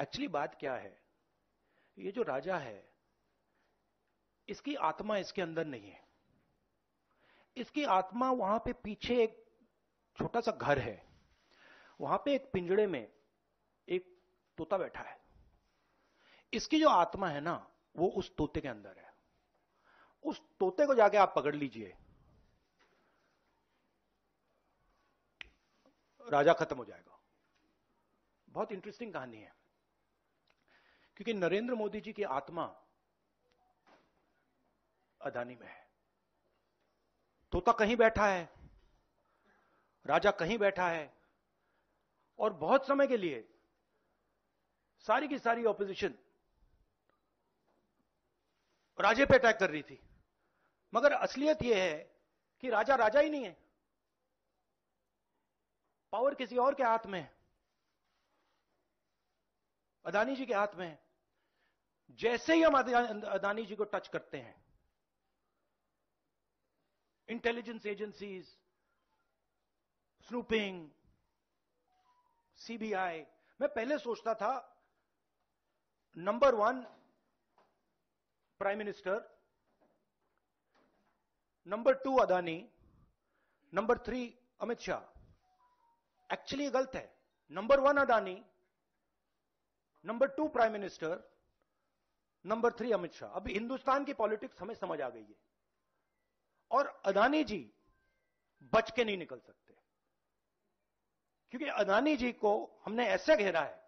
actually बात क्या है ये जो राजा है इसकी आत्मा इसके अंदर नहीं है इसकी आत्मा वहां पे पीछे एक छोटा सा घर है वहां पे एक पिंजड़े में एक तोता बैठा है इसकी जो आत्मा है ना वो उस तोते के अंदर है उस तोते को जाके आप पकड़ लीजिए राजा खत्म हो जाएगा बहुत इंटरेस्टिंग कहानी है क्योंकि नरेंद्र मोदी जी की आत्मा अदानी में है तोता कहीं बैठा है राजा कहीं बैठा है और बहुत समय के लिए सारी की सारी ऑपोजिशन राजे पे अटैक कर रही थी मगर असलियत यह है कि राजा राजा ही नहीं है पावर किसी और के हाथ में है अदानी जी के हाथ में है जैसे ही हम अदानी जी को टच करते हैं इंटेलिजेंस एजेंसीज स्नूपिंग सीबीआई मैं पहले सोचता था number one prime minister number two Adani number three Amit Shah actually गलत है number one Adani number two prime minister number three Amit Shah अब हिंदुस्तान की पॉलिटिक्स हमें समझ आ गई है और अदानी जी बच के नहीं निकल सकते क्योंकि अदानी जी को हमने ऐसे घेरा है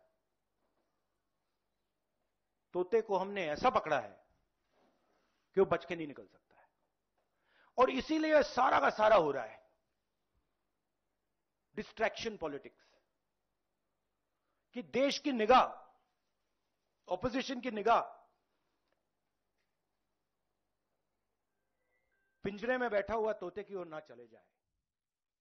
तोते को हमने ऐसा पकड़ा है कि वो बच के नहीं निकल सकता है और इसीलिए सारा का सारा हो रहा है डिस्ट्रैक्शन पॉलिटिक्स कि देश की निगाह ऑपोजिशन की निगाह पिंजरे में बैठा हुआ तोते की ओर ना चले जाए